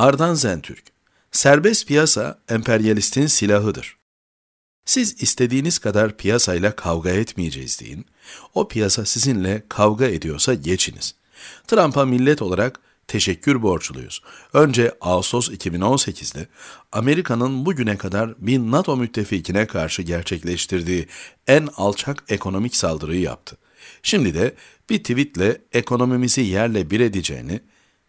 Ardan Zentürk, serbest piyasa emperyalistin silahıdır. Siz istediğiniz kadar piyasayla kavga etmeyeceğiz deyin. O piyasa sizinle kavga ediyorsa geçiniz. Trump'a millet olarak teşekkür borçluyuz. Önce Ağustos 2018'de Amerika'nın bugüne kadar bir NATO müttefikine karşı gerçekleştirdiği en alçak ekonomik saldırıyı yaptı. Şimdi de bir tweetle ekonomimizi yerle bir edeceğini,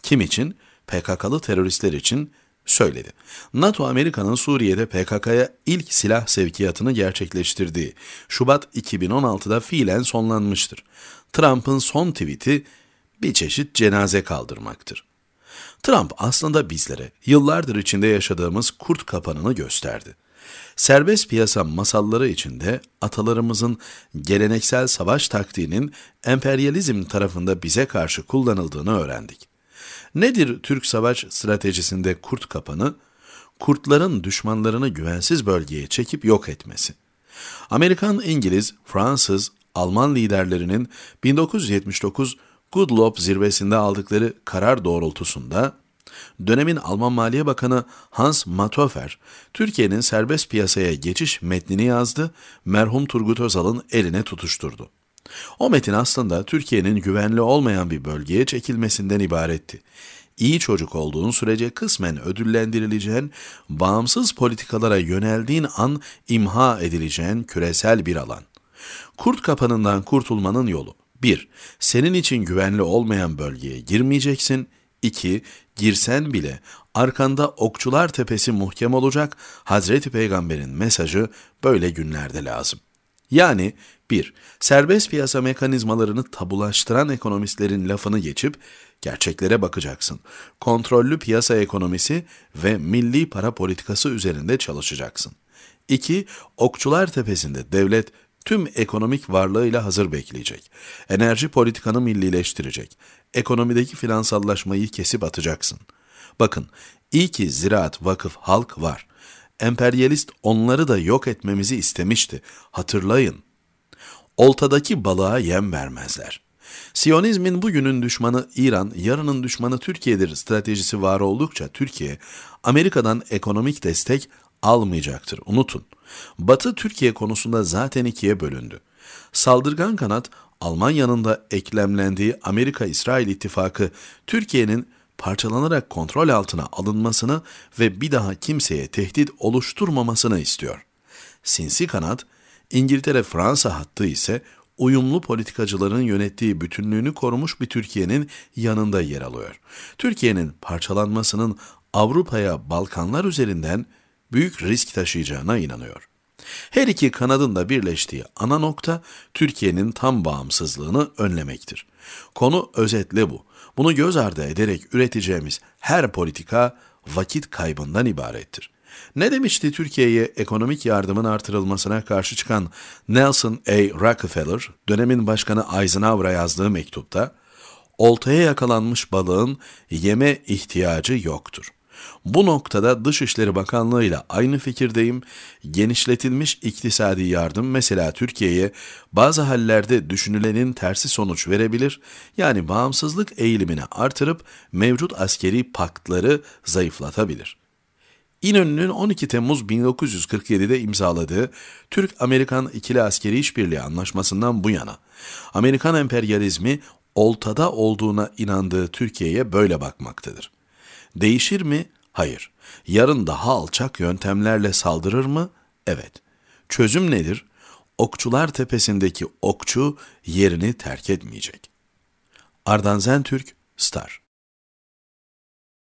kim için? PKK'lı teröristler için söyledi. NATO Amerika'nın Suriye'de PKK'ya ilk silah sevkiyatını gerçekleştirdiği Şubat 2016'da fiilen sonlanmıştır. Trump'ın son tweet'i bir çeşit cenaze kaldırmaktır. Trump aslında bizlere yıllardır içinde yaşadığımız kurt kapanını gösterdi. Serbest piyasa masalları içinde atalarımızın geleneksel savaş taktiğinin emperyalizm tarafında bize karşı kullanıldığını öğrendik. Nedir Türk savaş stratejisinde kurt kapanı? Kurtların düşmanlarını güvensiz bölgeye çekip yok etmesi. Amerikan, İngiliz, Fransız, Alman liderlerinin 1979 Goodlob zirvesinde aldıkları karar doğrultusunda dönemin Alman Maliye Bakanı Hans Mathofer, Türkiye'nin serbest piyasaya geçiş metnini yazdı, merhum Turgut Özal'ın eline tutuşturdu. O metin aslında Türkiye'nin güvenli olmayan bir bölgeye çekilmesinden ibaretti. İyi çocuk olduğun sürece kısmen ödüllendirileceğin, bağımsız politikalara yöneldiğin an imha edileceğin küresel bir alan. Kurt kapanından kurtulmanın yolu. 1. Senin için güvenli olmayan bölgeye girmeyeceksin. 2. Girsen bile arkanda okçular tepesi muhkem olacak. Hazreti Peygamber'in mesajı böyle günlerde lazım. Yani 1. Serbest piyasa mekanizmalarını tabulaştıran ekonomistlerin lafını geçip gerçeklere bakacaksın. Kontrollü piyasa ekonomisi ve milli para politikası üzerinde çalışacaksın. 2. Okçular Tepesi'nde devlet tüm ekonomik varlığıyla hazır bekleyecek. Enerji politikanı millileştirecek. Ekonomideki finansallaşmayı kesip atacaksın. Bakın, iyi ki ziraat, vakıf, halk var emperyalist onları da yok etmemizi istemişti. Hatırlayın. Oltadaki balığa yem vermezler. Siyonizmin bugünün düşmanı İran, yarının düşmanı Türkiye'dir stratejisi var oldukça Türkiye, Amerika'dan ekonomik destek almayacaktır. Unutun. Batı Türkiye konusunda zaten ikiye bölündü. Saldırgan kanat Almanya'nın da eklemlendiği Amerika-İsrail ittifakı Türkiye'nin parçalanarak kontrol altına alınmasını ve bir daha kimseye tehdit oluşturmamasını istiyor. Sinsi kanat, İngiltere-Fransa hattı ise uyumlu politikacıların yönettiği bütünlüğünü korumuş bir Türkiye'nin yanında yer alıyor. Türkiye'nin parçalanmasının Avrupa'ya Balkanlar üzerinden büyük risk taşıyacağına inanıyor. Her iki kanadın da birleştiği ana nokta Türkiye'nin tam bağımsızlığını önlemektir. Konu özetle bu. Bunu göz ardı ederek üreteceğimiz her politika vakit kaybından ibarettir. Ne demişti Türkiye'ye ekonomik yardımın artırılmasına karşı çıkan Nelson A. Rockefeller, dönemin başkanı Eisenhower'a yazdığı mektupta? Oltaya yakalanmış balığın yeme ihtiyacı yoktur.'' Bu noktada Dışişleri Bakanlığı ile aynı fikirdeyim. Genişletilmiş iktisadi yardım mesela Türkiye'ye bazı hallerde düşünülenin tersi sonuç verebilir. Yani bağımsızlık eğilimini artırıp mevcut askeri paktları zayıflatabilir. İnönü'nün 12 Temmuz 1947'de imzaladığı Türk-Amerikan İkili Askeri İşbirliği Anlaşması'ndan bu yana Amerikan emperyalizmi oltada olduğuna inandığı Türkiye'ye böyle bakmaktadır. Değişir mi? Hayır. Yarın daha alçak yöntemlerle saldırır mı? Evet. Çözüm nedir? Okçular Tepesi'ndeki okçu yerini terk etmeyecek. Ardan Zentürk, Star